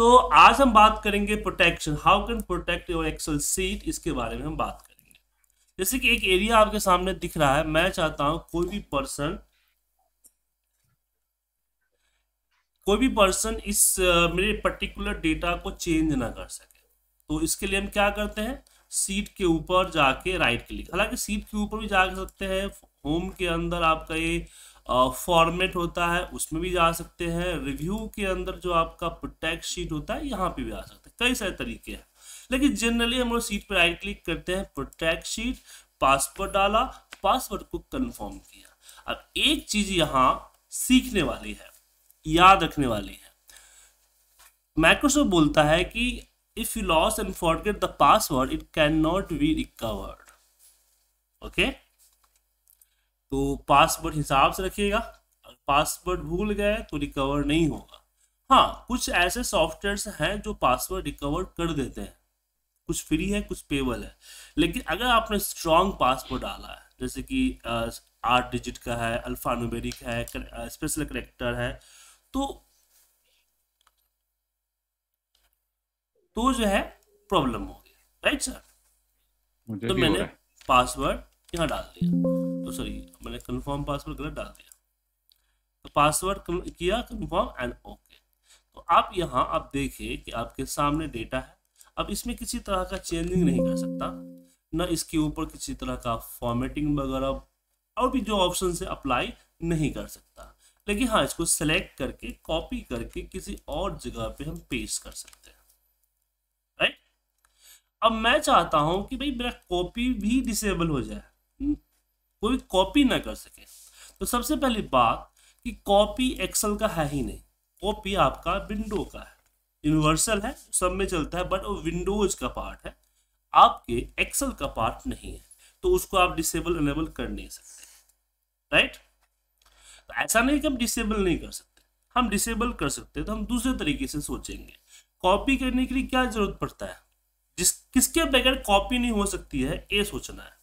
तो आज हम बात करेंगे protection how can protect your Excel sheet इसके बारे में हम बात करेंगे जैसे कि एक एरिया आपके सामने दिख रहा है मैं चाहता हूं कोई भी पर्सन कोई भी पर्सन इस मेरे पर्टिकुलर डेटा को चेंज ना कर सके तो इसके लिए हम क्या करते हैं सीट के ऊपर जाके राइट क्लिक हालांकि सीट के ऊपर भी जा सकते हैं होम के अंदर आपका ये फॉर्मेट होता है उसमें भी जा सकते हैं रिव्यू के अंदर जो आपका प्रोटेक्ट शीट होता है यहाँ पे भी आ सकते हैं कई सारे तरीके हैं लेकिन जनरली हम लोग सीट पर राइट क्लिक करते हैं प्रोटेक्ट शीट पासवर्ड डाला पासवर्ड को कन्फर्म किया अब एक चीज यहाँ सीखने वाली है याद रखने वाली है माइक्रोसॉफ्ट बोलता है कि if you lose and forget the password it can not be recovered okay तो पासवर्ड हिसाब से रखिएगा पासवर्ड भूल गए तो रिकवर नहीं होगा हाँ कुछ ऐसे सॉफ्टवेयर हैं जो पासवर्ड रिकवर कर देते हैं कुछ फ्री है कुछ पेबल है लेकिन अगर आपने स्ट्रॉन्ग पासवर्ड डाला है जैसे कि आठ डिजिट का है अल्फानोमेरिक है स्पेशल करेक्टर है तो तो जो है प्रॉब्लम हो गया राइट सर तो मैंने पासवर्ड यहाँ डाल दिया तो सॉरी मैंने कन्फर्म पासवर्ड गलत डाल दिया तो पासवर्ड किया कन्फर्म एंड ओके तो आप यहाँ आप देखें कि आपके सामने डेटा है अब इसमें किसी तरह का चेंजिंग नहीं कर सकता ना इसके ऊपर किसी तरह का फॉर्मेटिंग वगैरह और भी जो ऑप्शन से अप्लाई नहीं कर सकता लेकिन हाँ इसको सेलेक्ट करके कॉपी करके किसी और जगह पे हम पेस्ट कर सकते हैं राइट अब मैं चाहता हूं कि भाई मेरा कॉपी भी डिसेबल हो जाए कोई कॉपी ना कर सके तो सबसे पहली बात कि कॉपी एक्सेल का है ही नहीं कॉपी आपका विंडो का है यूनिवर्सल है सब में चलता है बट वो विंडोज का पार्ट है आपके एक्सेल का पार्ट नहीं है तो उसको आप डिसेबल अनेबल कर नहीं सकते राइट तो ऐसा नहीं कि हम डिसेबल नहीं कर सकते हम डिसेबल कर सकते तो हम दूसरे तरीके से सोचेंगे कॉपी करने के लिए क्या जरूरत पड़ता है जिस किसके बगैर कॉपी नहीं हो सकती है ये सोचना है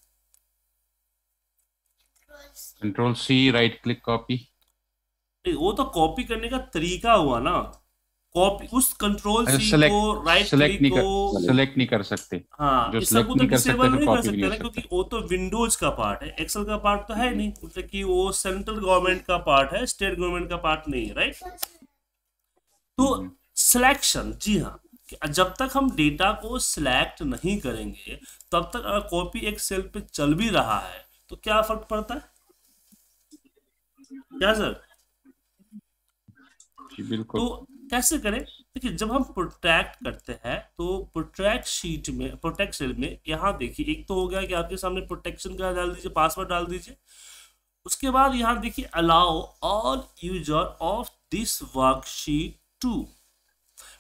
control C right click copy वो तो कॉपी करने का तरीका हुआ ना कॉपी उस कंट्रोल सी select, को राइट क्लिक को सेलेक्ट नहीं कर सकते हाँ जो इसको तो डिसेबल नहीं कर सकते तो ना क्योंकि वो तो विंडोज का पार्ट है एक्सेल का पार्ट तो है हम्म। नहीं मतलब कि वो सेंट्रल गवर्नमेंट का पार्ट है स्टेट गवर्नमेंट का पार्ट नहीं है राइट तो सिलेक्शन हम्म। जी हाँ जब तक हम डेटा को सिलेक्ट नहीं करेंगे तब तक अगर कॉपी एक सेल पे चल भी रहा है तो क्या फर्क पड़ता है क्या सर बिल्कुल तो कैसे करें देखिए जब हम प्रोटेक्ट करते हैं तो प्रोटेक्ट शीट में प्रोटेक्ट सेल में यहाँ देखिए एक तो हो गया कि आपके सामने प्रोटेक्शन का डाल दीजिए पासवर्ड डाल दीजिए उसके बाद यहाँ देखिए allow all user of this worksheet to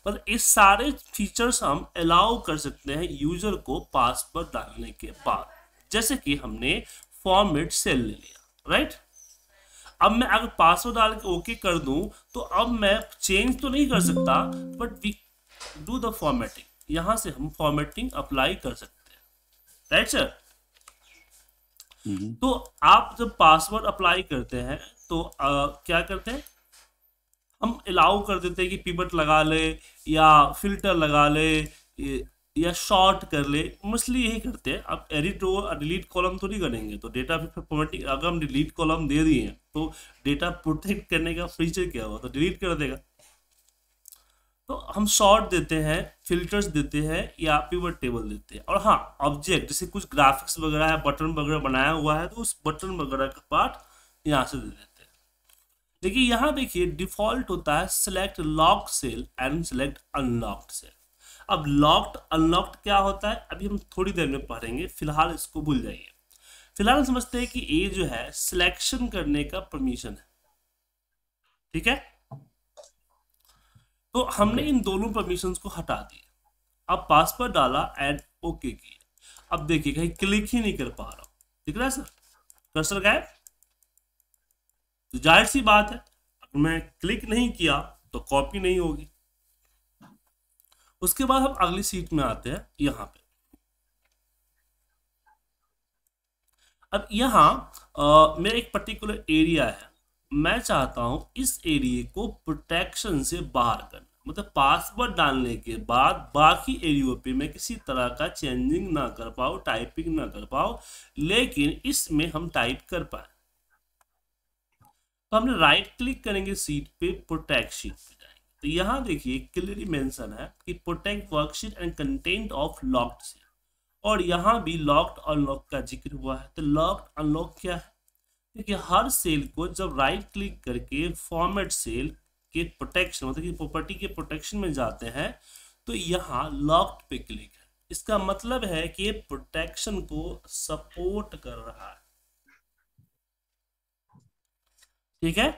मतलब इस सारे फीचर्स हम अलाउ कर सकते हैं यूजर को पासवर्ड डालने के बाद जैसे कि हमने फॉर्म सेल ले लिया राइट अब मैं अगर पासवर्ड डाल के ओके कर दूं तो अब मैं चेंज तो नहीं कर सकता but we do the formatting यहां से हम फॉर्मेटिंग अप्लाई कर सकते हैं राइट सर हम्म। तो आप जब पासवर्ड अप्लाई करते हैं तो आ, क्या करते हैं हम अलाउ कर देते हैं कि पिबट लगा ले या फिल्टर लगा ले या शॉर्ट कर ले मोस्टली यही करते हैं आप एडिट और डिलीट कॉलम तो नहीं करेंगे तो डेटा फॉर्मेटिंग अगर हम डिलीट कॉलम दे दिए तो डेटा प्रोटेक्ट करने का फीचर क्या हुआ तो डिलीट कर देगा तो हम शॉर्ट देते हैं फिल्टर्स देते हैं या पिवट टेबल देते हैं और हाँ ऑब्जेक्ट जैसे कुछ ग्राफिक्स वगैरह है बटन वगैरह बनाया हुआ है तो उस बटन वगैरह का पार्ट यहाँ से दे देते हैं देखिए यहाँ देखिए डिफॉल्ट होता है select lock cell and select unlock cell अब लॉक्ड अनलॉक्ड क्या होता है अभी हम थोड़ी देर में पढ़ेंगे फिलहाल इसको भूल जाइए फिलहाल समझते हैं कि ए जो है सिलेक्शन करने का परमिशन है ठीक है तो हमने इन दोनों परमिशन को हटा दिया अब पासवर्ड डाला एंड ओके किया अब देखिए कहीं क्लिक ही नहीं कर पा रहा ठीक है सर कर्सर गायब तो जाहिर सी बात है अगर मैं क्लिक नहीं किया तो कॉपी नहीं होगी उसके बाद हम अगली सीट में आते हैं यहाँ पे अब यहाँ मेरा एक पर्टिकुलर एरिया है मैं चाहता हूं इस एरिए को प्रोटेक्शन से बाहर करना मतलब पासवर्ड डालने के बाद बाकी एरियो पे मैं किसी तरह का चेंजिंग ना कर पाऊ टाइपिंग ना कर पाऊँ लेकिन इसमें हम टाइप कर पाए तो हमने राइट क्लिक करेंगे सीट पे प्रोटेक्ट शीट पे तो यहाँ देखिए क्लियरली मेंशन है कि protect worksheet and content of locked cell और यहाँ भी लॉक्ड अनलॉक का जिक्र हुआ है तो लॉक्ड अनलॉक क्या है क्योंकि हर सेल को जब राइट क्लिक करके फॉर्मेट सेल के प्रोटेक्शन मतलब कि प्रॉपर्टी के प्रोटेक्शन में जाते हैं तो यहाँ लॉक्ड पे क्लिक है इसका मतलब है कि प्रोटेक्शन को सपोर्ट कर रहा है ठीक है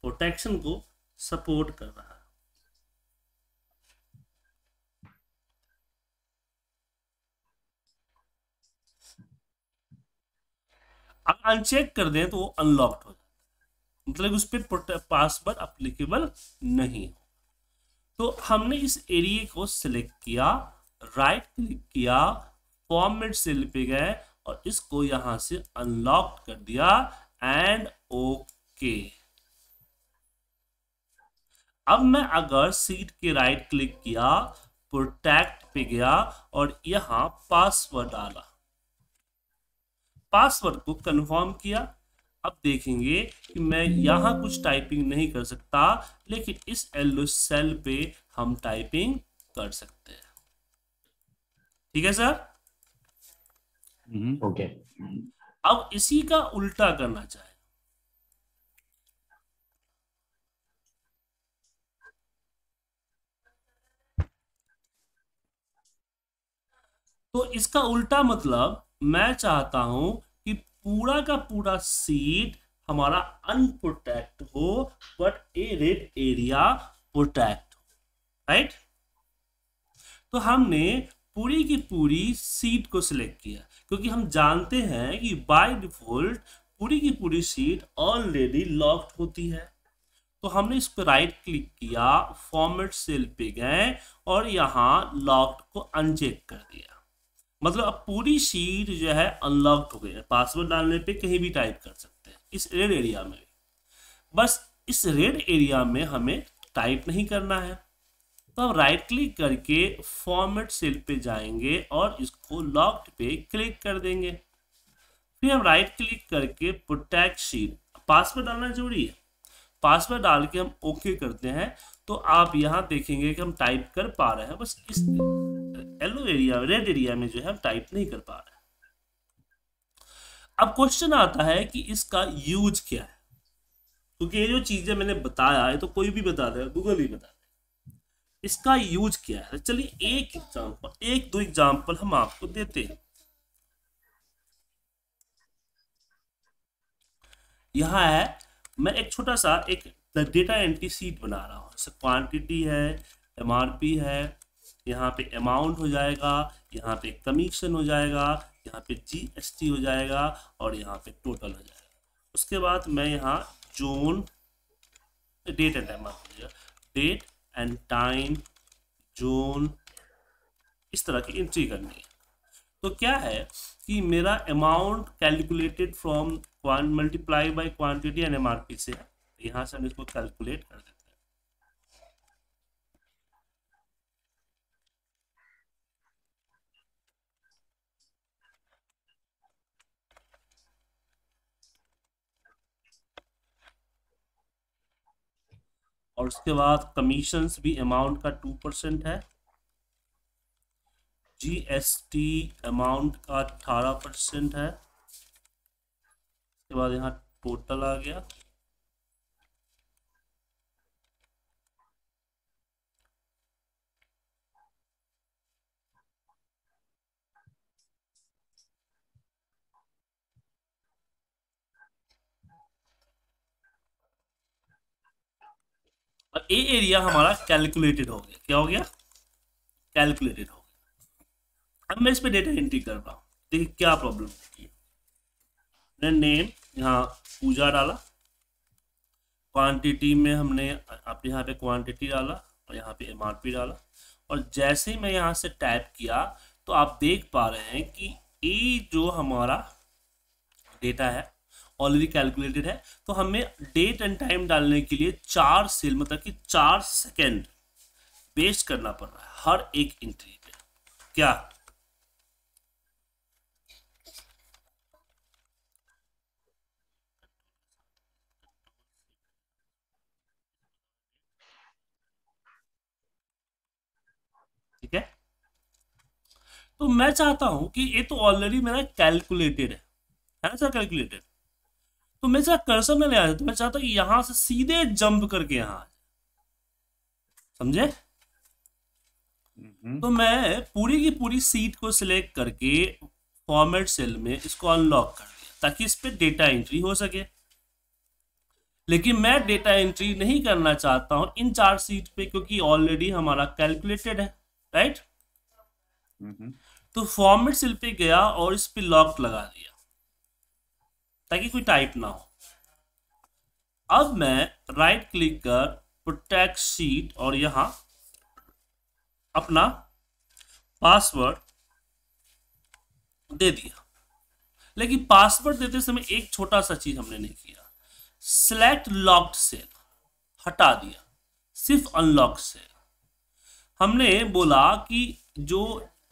प्रोटेक्शन को सपोर्ट कर रहा है अनचेक कर दें तो वो अनलॉक्ड हो जाता है मतलब उस पर पासवर्ड अप्लीकेबल नहीं हो तो हमने इस एरिए को सिलेक्ट किया राइट क्लिक किया फॉर्मेट सेल पे गए और इसको यहां से अनलॉक कर दिया एंड ओके अब मैं अगर सीट के राइट क्लिक किया प्रोटेक्ट पे गया और यहां पासवर्ड डाला पासवर्ड को कन्फर्म किया अब देखेंगे कि मैं यहाँ कुछ टाइपिंग नहीं कर सकता लेकिन इस एलो सेल पे हम टाइपिंग कर सकते हैं ठीक है सर ओके mm-hmm. okay. अब इसी का उल्टा करना चाहे तो इसका उल्टा मतलब मैं चाहता हूं पूरा का पूरा सीट हमारा अनप्रोटेक्ट हो बट एरिड एरिया प्रोटेक्ट राइट तो हमने पूरी की पूरी सीट को सिलेक्ट किया क्योंकि हम जानते हैं कि बाय डिफॉल्ट पूरी की पूरी सीट ऑलरेडी लॉक्ड होती है तो हमने इस पर राइट क्लिक किया फॉर्मेट सेल पे गए और यहाँ लॉक्ड को अनचेक कर दिया मतलब अब पूरी सीट जो है अनलॉक हो गई है पासवर्ड डालने पे कहीं भी टाइप कर सकते हैं इस रेड एरिया में बस इस रेड एरिया में हमें टाइप नहीं करना है तो हम राइट क्लिक करके फॉर्मेट सेल पे जाएंगे और इसको लॉक्ड पे क्लिक कर देंगे फिर हम राइट क्लिक करके प्रोटेक्ट सीट पासवर्ड डालना जरूरी है पासवर्ड डाल के हम ओके करते हैं तो आप यहाँ देखेंगे कि हम टाइप कर पा रहे हैं बस इस येलो एरिया रेड एरिया में जो है हम टाइप नहीं कर पा रहे अब क्वेश्चन आता है कि इसका यूज क्या है क्योंकि ये जो चीजें मैंने बताया है तो कोई भी बता दे गूगल ही बता दे इसका यूज क्या है चलिए एक एग्जाम्पल एक दो एग्जाम्पल हम आपको देते हैं यहां है मैं एक छोटा सा एक डेटा एंट्री सीट बना रहा हूँ जैसे क्वान्टिटी है एम है यहाँ पे अमाउंट हो जाएगा यहाँ पे कमीशन हो जाएगा यहाँ पे जीएसटी हो जाएगा और यहाँ पे टोटल हो जाएगा उसके बाद मैं यहाँ zone date and time date and time zone इस तरह की एंट्री करनी है तो क्या है कि मेरा अमाउंट कैलकुलेटेड फ्रॉम क्वान multiply by M R MRP से यहाँ से हम इसको कैलकुलेट कर देते हैं और उसके बाद कमीशंस भी अमाउंट का टू परसेंट है जीएसटी अमाउंट का अठारह परसेंट है उसके बाद यहाँ टोटल आ गया ए एरिया हमारा कैलकुलेटेड हो गया क्या हो गया कैलकुलेटेड हो गया अब मैं इस पर डेटा एंट्री कर रहा हूं देखिए क्या प्रॉब्लम है हमने नेम यहाँ पूजा डाला क्वांटिटी में हमने आप यहाँ पे क्वांटिटी डाला और यहाँ पे एम डाला और जैसे ही मैं यहाँ से टाइप किया तो आप देख पा रहे हैं कि ये जो हमारा डेटा है ऑलरेडी कैलकुलेटेड है तो हमें डेट एंड टाइम डालने के लिए चार सेल मतलब कि चार सेकेंड पेस्ट करना पड़ रहा है हर एक एंट्री पे क्या तो मैं चाहता हूं कि ये तो ऑलरेडी मेरा कैलकुलेटेड है है ना सर कैलकुलेटेड तो मैं सर कर्सर में ले आया तो मैं चाहता हूं यहां से सीधे जंप करके यहां समझे हम्म। तो मैं पूरी की पूरी सीट को सिलेक्ट करके फॉर्मेट सेल में इसको अनलॉक कर दिया ताकि इस पर डेटा एंट्री हो सके लेकिन मैं डेटा एंट्री नहीं करना चाहता हूं इन चार सीट पे क्योंकि ऑलरेडी हमारा कैलकुलेटेड है राइट हम्म। तो फॉर्मेट सेल पे गया और इस पे लॉक लगा दिया ताकि कोई टाइप ना हो अब मैं राइट क्लिक कर प्रोटेक्ट सीट और यहां अपना पासवर्ड दे दिया लेकिन पासवर्ड देते समय एक छोटा सा चीज हमने नहीं किया सिलेक्ट लॉक्ड सेल हटा दिया सिर्फ अनलॉक सेल हमने बोला कि जो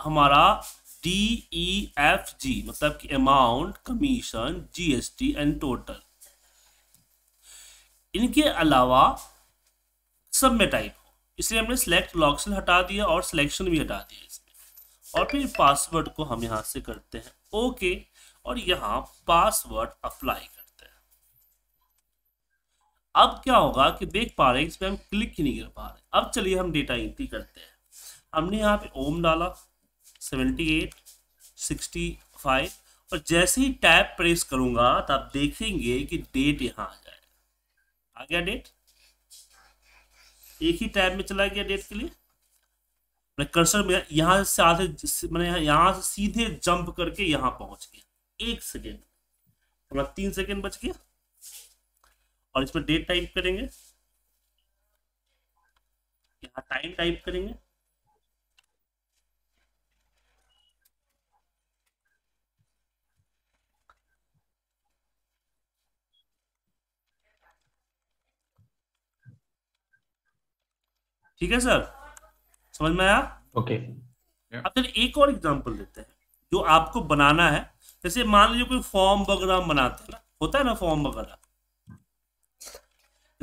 हमारा डी ई एफ जी मतलब कि amount commission GST and total इनके अलावा सब में टाइप हो इसलिए हमने सिलेक्ट लॉक्सल हटा दिया और सिलेक्शन भी हटा दिया इसमें और फिर पासवर्ड को हम यहाँ से करते हैं ओके और यहाँ पासवर्ड अप्लाई करते हैं अब क्या होगा कि देख पा रहे हैं इसमें हम क्लिक ही नहीं कर पा रहे अब चलिए हम डेटा एंट्री करते हैं हमने यहाँ पे ओम डाला सेवेंटी एट सिक्सटी फाइव और जैसे ही टैब प्रेस करूंगा तो आप देखेंगे कि डेट यहाँ आ जाए आ गया डेट एक ही टैब में चला गया डेट के लिए मैं कर्सर में यहां से आधे मैंने यहां से सीधे जंप करके यहां पहुंच गया एक सेकेंड हमारा तीन सेकेंड बच गया और इसमें डेट टाइप करेंगे यहाँ टाइम टाइप करेंगे ठीक है सर समझ में आया ओके अब सर एक और एग्जाम्पल देते हैं जो आपको बनाना है जैसे मान लीजिए कोई फॉर्म वगैरह बनाते हैं ना होता है ना फॉर्म वगैरह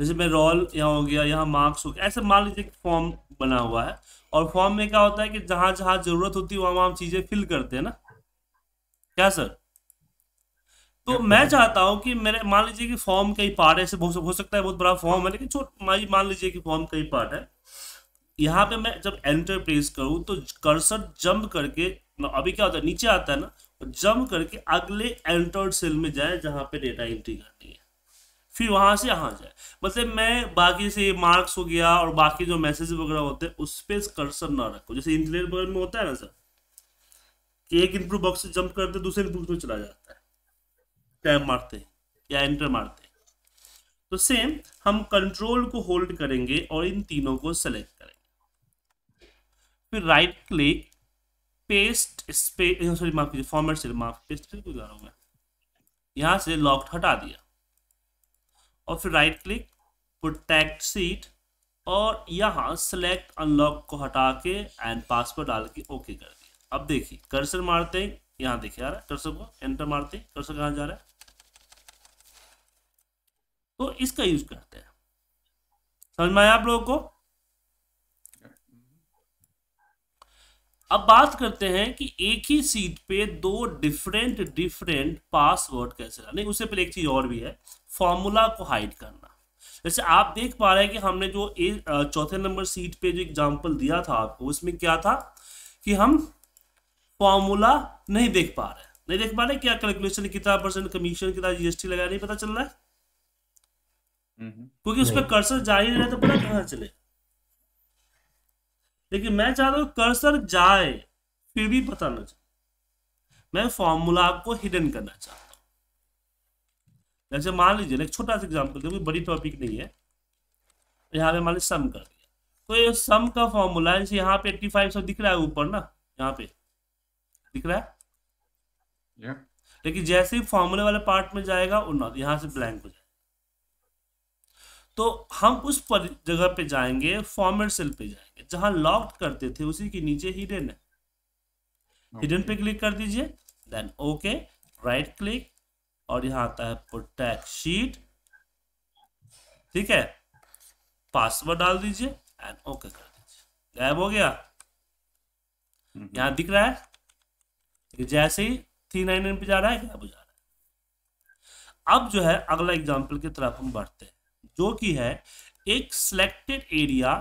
जैसे मैं रोल यहाँ हो गया यहाँ मार्क्स हो गया ऐसे मान लीजिए फॉर्म बना हुआ है और फॉर्म में क्या होता है कि जहां जहां जरूरत होती है वहां वहां चीजें फिल करते हैं ना क्या सर तो मैं चाहता हूं कि मेरे मान लीजिए कि फॉर्म कई पार्ट है ऐसे हो सकता है बहुत बड़ा फॉर्म है लेकिन छोट मान लीजिए कि फॉर्म कई पार्ट है यहाँ पे मैं जब एंटर प्रेस करूँ तो कर्सर जंप करके अभी क्या होता है नीचे आता है ना जंप तो करके अगले एंटर सेल में जाए जहाँ पे डेटा एंट्री करनी है फिर वहाँ से यहाँ जाए मतलब मैं बाकी से मार्क्स हो गया और बाकी जो मैसेज वगैरह होते हैं उस पर कर्सर ना रखो जैसे इंजीनियर वगैरह में होता है ना सर कि एक इंप्रूव बॉक्स से जंप करते दूसरे इंप्रूव में चला जाता है टैब मारते या एंटर मारते तो सेम हम कंट्रोल को होल्ड करेंगे और इन तीनों को सेलेक्ट फिर right click paste space sorry माफ कीजिए फॉर्मेट से माफ पेस्ट से क्यों रहा हूँ मैं यहाँ से लॉक्ड हटा दिया और फिर राइट क्लिक प्रोटेक्ट सीट और यहाँ सेलेक्ट अनलॉक को हटा के एंड पासवर्ड डाल के ओके कर दिया अब देखिए कर्सर मारते हैं यहाँ देखिए आ रहा है कर्सर को एंटर मारते हैं कर्सर कहाँ जा रहा है तो इसका यूज करते हैं समझ में आया आप लोगों को अब बात करते हैं कि एक ही सीट पे दो डिफरेंट डिफरेंट पासवर्ड कैसे नहीं उससे पहले एक चीज और भी है फॉर्मूला को हाइड करना जैसे आप देख पा रहे हैं कि हमने जो चौथे नंबर सीट पे जो एग्जांपल दिया था आपको उसमें क्या था कि हम फॉर्मूला नहीं देख पा रहे नहीं देख पा रहे क्या कैलकुलेशन कितना परसेंट कमीशन कितना जीएसटी लगा नहीं पता चल रहा है हम्म। क्योंकि उस पर कर्सर जारी रहे तो पता कहाँ चले लेकिन मैं चाहता हूँ कर्सर जाए फिर भी पता ना चले मैं फॉर्मूला आपको हिडन करना चाहता हूँ जैसे मान लीजिए एक छोटा सा एग्जाम्पल क्योंकि बड़ी टॉपिक नहीं है यहाँ पे लीजिए सम कर दिया तो ये सम का फॉर्मूला जैसे यहाँ पे एट्टी फाइव सब दिख रहा है ऊपर ना यहाँ पे दिख रहा है लेकिन जैसे ही फॉर्मूले वाले पार्ट में जाएगा और नॉट यहाँ से ब्लैंक हो जाएगा तो हम उस पर जगह पे जाएंगे फॉर्मेट सेल पे जाएंगे जहां लॉक्ड करते थे उसी के नीचे हिडन है हिडन okay. पे क्लिक कर दीजिए देन ओके राइट क्लिक और यहां आता है प्रोटेक्ट शीट ठीक है पासवर्ड डाल दीजिए एंड ओके कर दीजिए गायब हो गया हम्म। यहां दिख रहा है जैसे ही थ्री नाइन नाइन पे जा रहा है गायब हो जा रहा है अब जो है अगला एग्जांपल की तरफ हम बढ़ते हैं जो कि है एक सिलेक्टेड एरिया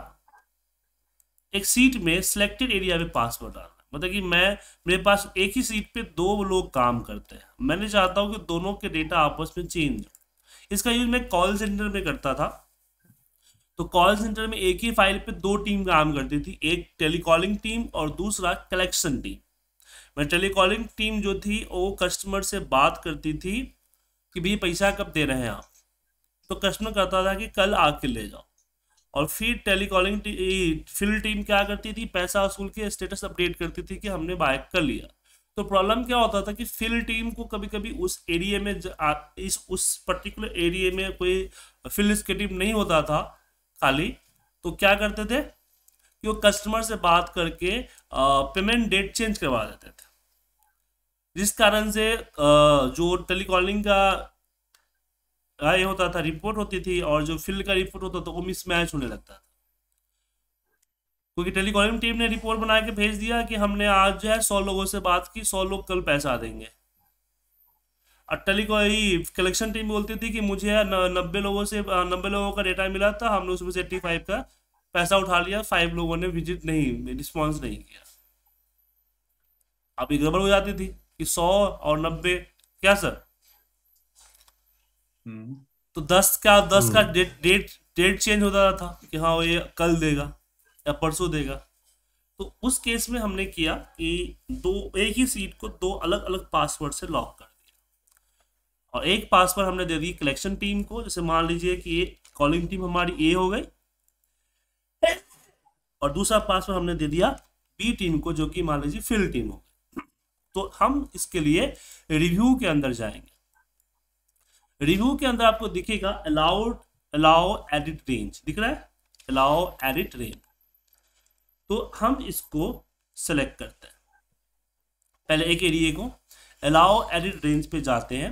एक सीट में सिलेक्टेड एरिया में पासवर्ड डालना मतलब कि मैं मेरे पास एक ही सीट पे दो लोग काम करते हैं मैंने चाहता हूँ कि दोनों के डेटा आपस में चेंज हो इसका यूज मैं कॉल सेंटर में करता था तो कॉल सेंटर में एक ही फाइल पे दो टीम काम करती थी एक टेलीकॉलिंग टीम और दूसरा कलेक्शन टीम मैं टेलीकॉलिंग टीम जो थी वो कस्टमर से बात करती थी कि भैया पैसा कब दे रहे हैं आप तो कस्टमर कहता था कि कल आके ले जाओ और फिर टेलीकॉलिंग टी, फील्ड टीम क्या करती थी पैसा वसूल के स्टेटस अपडेट करती थी कि हमने बाय कर लिया तो प्रॉब्लम क्या होता था कि फील्ड टीम को कभी कभी उस एरिया में इस उस पर्टिकुलर एरिया में कोई फील्ड स्केटिव नहीं होता था खाली तो क्या करते थे कि वो कस्टमर से बात करके पेमेंट डेट चेंज करवा देते थे जिस कारण से जो टेलीकॉलिंग का ये होता था रिपोर्ट होती थी और जो फील्ड का रिपोर्ट होता था वो मिसमैच होने लगता था क्योंकि टेलीकॉलिंग टीम ने रिपोर्ट बना के भेज दिया कि हमने आज जो है सौ लोगों से बात की सौ लोग कल पैसा देंगे और टेलीकॉली कलेक्शन टीम बोलती थी कि मुझे नब्बे लोगों से नब्बे लोगों का डेटा मिला था हमने उसमें से एट्टी फाइव का पैसा उठा लिया फाइव लोगों ने विजिट नहीं रिस्पॉन्स नहीं किया अभी गड़बड़ हो जाती थी कि सौ और नब्बे क्या सर हम्म। तो दस का दस का डेट डेट डेट चेंज होता था कि हाँ ये कल देगा या परसों देगा तो उस केस में हमने किया कि दो एक ही सीट को दो अलग अलग पासवर्ड से लॉक कर दिया और एक पासवर्ड हमने दे दी कलेक्शन टीम को जैसे मान लीजिए कि ये कॉलिंग टीम हमारी ए हो गई और दूसरा पासवर्ड हमने दे दिया बी टीम को जो कि मान लीजिए फील्ड टीम हो तो हम इसके लिए रिव्यू के अंदर जाएंगे रिव्यू के अंदर आपको दिखेगा अलाउड अलाउ एडिट रेंज दिख रहा है अलाउ एडिट रेंज तो हम इसको सेलेक्ट करते हैं पहले एक एरिए को अलाउ एडिट रेंज पे जाते हैं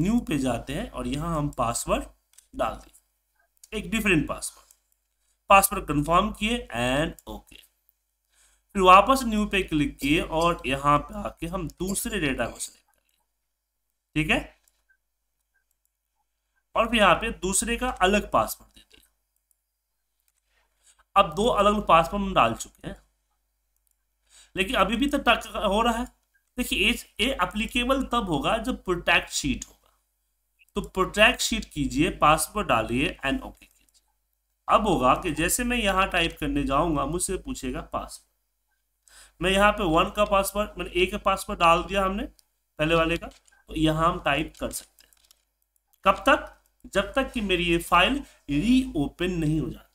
न्यू पे जाते हैं और यहां हम पासवर्ड डाल दिए एक डिफरेंट पासवर्ड पासवर्ड कंफर्म किए एंड ओके फिर वापस न्यू पे क्लिक किए और यहाँ पे आके हम दूसरे डेटा को सेलेक्ट करें ठीक है और फिर यहाँ पे दूसरे का अलग पासवर्ड दे दिया अब दो अलग अलग पासवर्ड हम डाल चुके हैं लेकिन अभी भी तो टक हो रहा है देखिए ये ए अप्लीकेबल तब होगा जब प्रोटेक्ट शीट होगा तो प्रोटेक्ट शीट कीजिए पासवर्ड डालिए एंड ओके कीजिए अब होगा कि जैसे मैं यहाँ टाइप करने जाऊंगा मुझसे पूछेगा पासवर्ड मैं यहाँ पे वन का पासवर्ड मैंने ए का पासवर्ड डाल दिया हमने पहले वाले का तो यहाँ हम टाइप कर सकते हैं कब तक जब तक कि मेरी ये फाइल रीओपन नहीं हो जाती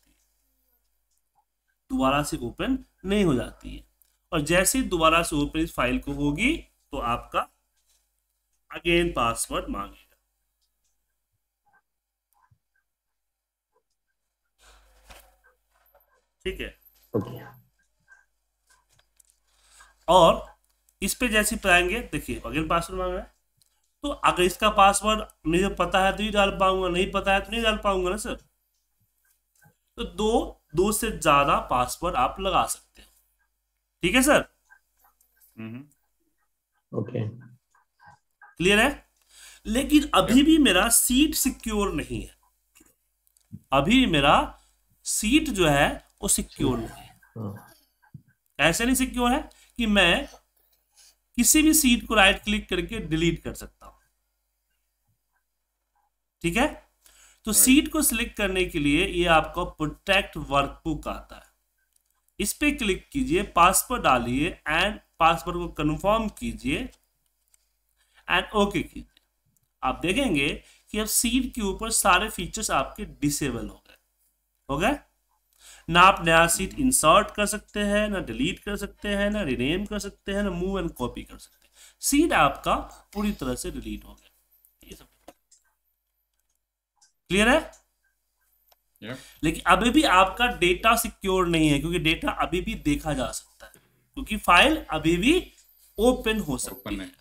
दोबारा से ओपन नहीं हो जाती है और जैसे दोबारा से ओपन इस फाइल को होगी तो आपका अगेन पासवर्ड मांगेगा ठीक है okay. और इस पे जैसे पाएंगे देखिए अगेन पासवर्ड मांग रहा है तो अगर इसका पासवर्ड मुझे पता है तो ही डाल पाऊंगा नहीं पता है तो नहीं डाल पाऊंगा ना सर तो दो दो से ज्यादा पासवर्ड आप लगा सकते हैं ठीक है सर ओके क्लियर है लेकिन अभी भी मेरा सीट सिक्योर नहीं है अभी मेरा सीट जो है वो सिक्योर नहीं है ऐसे नहीं सिक्योर है कि मैं किसी भी सीट को राइट क्लिक करके डिलीट कर सकता हूं ठीक है तो सीट को सिलेक्ट करने के लिए ये आपका प्रोटेक्ट वर्कबुक आता है इस पर क्लिक कीजिए पासवर्ड डालिए एंड पासवर्ड को कंफर्म कीजिए एंड ओके कीजिए आप देखेंगे कि अब सीट के ऊपर सारे फीचर्स आपके डिसेबल हो गए हो गए ना आप नया सीट इंसर्ट कर सकते हैं ना डिलीट कर सकते हैं ना रिनेम कर सकते हैं ना मूव एंड कॉपी कर सकते हैं सीट आपका पूरी तरह से डिलीट हो गया ये सब क्लियर है yeah. लेकिन अभी भी आपका डेटा सिक्योर नहीं है क्योंकि डेटा अभी भी देखा जा सकता है क्योंकि फाइल अभी भी ओपन हो सकती है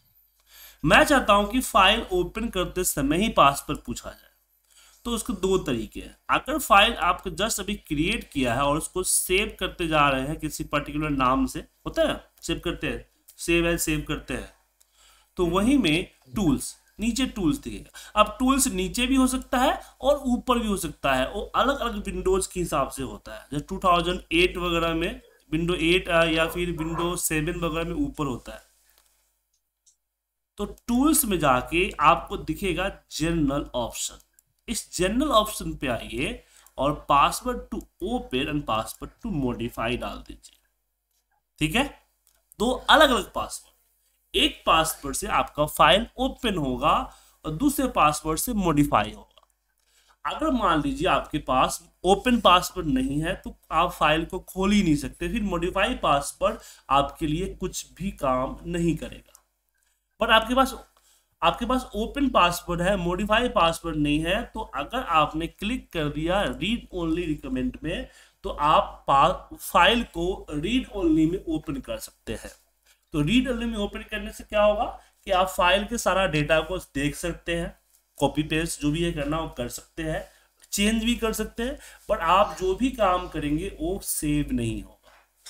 मैं चाहता हूं कि फाइल ओपन करते समय ही पासवर्ड पूछा जाए तो उसके दो तरीके हैं अगर फाइल आपको जस्ट अभी क्रिएट किया है और उसको सेव करते जा रहे हैं किसी पर्टिकुलर नाम से होता है सेव करते हैं सेव एंड सेव करते हैं तो वहीं में टूल्स नीचे टूल्स दिखेगा अब टूल्स नीचे भी हो सकता है और ऊपर भी हो सकता है वो अलग अलग विंडोज के हिसाब से होता है जैसे टू वगैरह में विंडो एट या फिर विंडो सेवन वगैरह में ऊपर होता है तो टूल्स में जाके आपको दिखेगा जनरल ऑप्शन इस जनरल ऑप्शन पे आइए और password to open and password to modify डाल दीजिए ठीक है दो अलग अलग पासवर्ड एक पासवर्ड से आपका फाइल ओपन होगा और दूसरे पासवर्ड से मॉडिफाई होगा अगर मान लीजिए आपके पास ओपन पासवर्ड नहीं है तो आप फाइल को खोल ही नहीं सकते फिर मॉडिफाई पासवर्ड आपके लिए कुछ भी काम नहीं करेगा बट आपके पास आपके पास ओपन पासवर्ड है मोडिफाइड पासवर्ड नहीं है तो अगर आपने क्लिक कर दिया रीड ओनली रिकमेंड में तो आप फाइल को रीड ओनली में ओपन कर सकते हैं तो रीड ओनली में ओपन करने से क्या होगा कि आप फाइल के सारा डेटा को देख सकते हैं कॉपी पेस्ट जो भी है करना वो कर सकते हैं चेंज भी कर सकते हैं बट आप जो भी काम करेंगे वो सेव नहीं हो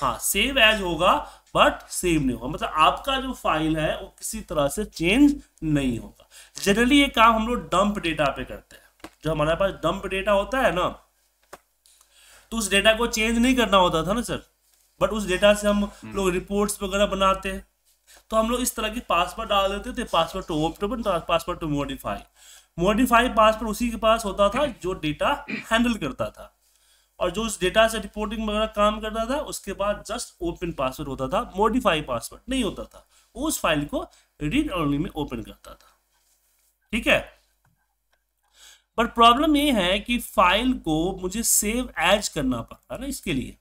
हाँ सेव एज होगा बट सेव नहीं होगा मतलब आपका जो फाइल है वो किसी तरह से चेंज नहीं होगा जनरली ये काम हम लोग डंप डेटा पे करते हैं जो हमारे पास डंप डेटा होता है ना तो उस डेटा को चेंज नहीं करना होता था ना सर बट उस डेटा से हम हम्म। लोग रिपोर्ट्स वगैरह बनाते हैं तो हम लोग इस तरह की पासवर्ड डाल देते थे password to open password to modify modify password उसी के पास होता था जो डेटा हैंडल करता था और जो उस डेटा से रिपोर्टिंग वगैरह काम करता था उसके बाद जस्ट ओपन पासवर्ड होता था मॉडिफाई पासवर्ड नहीं होता था उस फाइल को रीड ऑनली में ओपन करता था ठीक है बट प्रॉब्लम ये है कि फाइल को मुझे सेव एज करना पड़ता है ना इसके लिए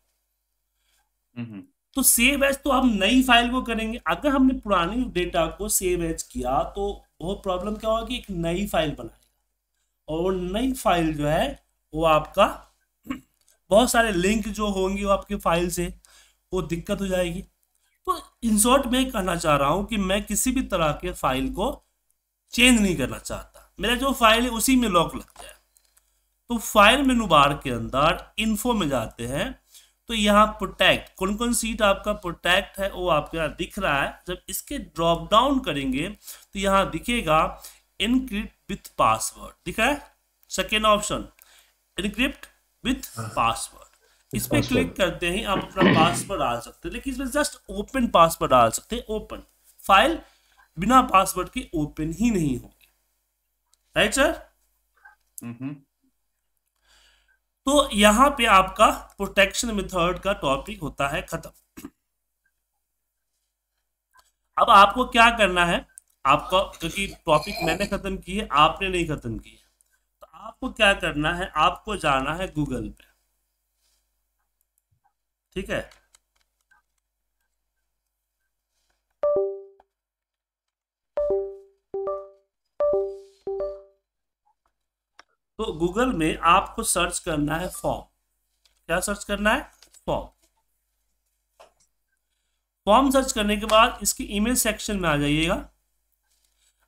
हम्म। तो सेव एज तो हम नई फाइल को करेंगे अगर हमने पुरानी डेटा को सेव एज किया तो वो प्रॉब्लम क्या होगा कि एक नई फाइल बनाएगा और नई फाइल जो है वो आपका बहुत सारे लिंक जो होंगे वो आपके फाइल से वो दिक्कत हो जाएगी तो इन शॉर्ट मैं कहना चाह रहा हूँ कि मैं किसी भी तरह के फाइल को चेंज नहीं करना चाहता मेरा जो फाइल है उसी में लॉक लग जाए तो फाइल मेनू बार के अंदर इन्फो में जाते हैं तो यहाँ प्रोटेक्ट कौन कौन सीट आपका प्रोटेक्ट है वो आपके यहाँ दिख रहा है जब इसके ड्रॉप डाउन करेंगे तो यहाँ दिखेगा इनक्रिप्ट विथ पासवर्ड दिख रहा है second option encrypt with password इस पे क्लिक करते ही आप अपना पासवर्ड डाल सकते हैं लेकिन इसमें जस्ट ओपन पासवर्ड डाल सकते हैं ओपन फाइल बिना पासवर्ड के ओपन ही नहीं होगी राइट सर तो यहां पे आपका प्रोटेक्शन मेथड का टॉपिक होता है खत्म अब आपको क्या करना है आपका क्योंकि टॉपिक मैंने खत्म की है आपने नहीं खत्म की है आपको क्या करना है आपको जाना है गूगल पे ठीक है तो गूगल में आपको सर्च करना है फॉर्म क्या सर्च करना है फॉर्म फॉर्म सर्च करने के बाद इसकी ईमेल सेक्शन में आ जाइएगा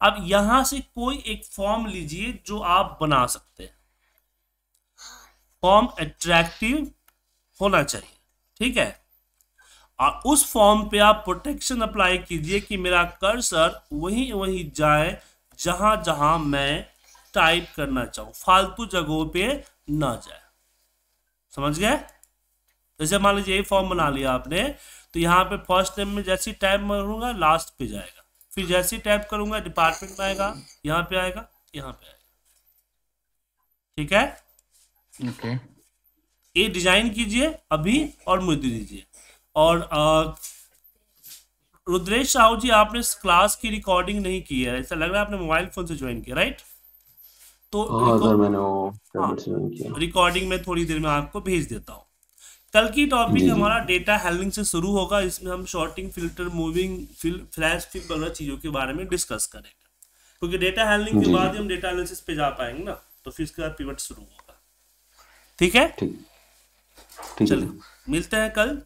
अब यहां से कोई एक फॉर्म लीजिए जो आप बना सकते हैं फॉर्म एट्रैक्टिव होना चाहिए ठीक है और उस फॉर्म पे आप प्रोटेक्शन अप्लाई कीजिए कि मेरा कर्सर वहीं वहीं जाए जहां जहां मैं टाइप करना चाहूं फालतू जगहों पे ना जाए समझ गए जैसे मान लीजिए ये फॉर्म बना लिया आपने तो यहां पे फर्स्ट टाइम में जैसी टाइप मरूंगा लास्ट पे जाएगा फिर जैसे टाइप करूंगा डिपार्टमेंट आएगा यहाँ पे आएगा यहाँ पे आएगा ठीक है ओके ये डिजाइन कीजिए अभी और मुझे दीजिए और आ, रुद्रेश साहू जी आपने क्लास की रिकॉर्डिंग नहीं की है ऐसा लग रहा है आपने मोबाइल फोन से ज्वाइन किया राइट तो रिकॉर्डिंग हाँ, में हाँ, थोड़ी देर में आपको भेज देता हूँ कल की टॉपिक हमारा डेटा हैंडलिंग से शुरू होगा इसमें हम sorting filter moving fill, flash fill वगैरह चीजों के बारे में डिस्कस करेंगे क्योंकि डेटा हैंडलिंग के बाद हम डेटा एनालिसिस पे जा पाएंगे ना तो फिर इसके बाद पिवट शुरू होगा ठीक है चलिए मिलते हैं कल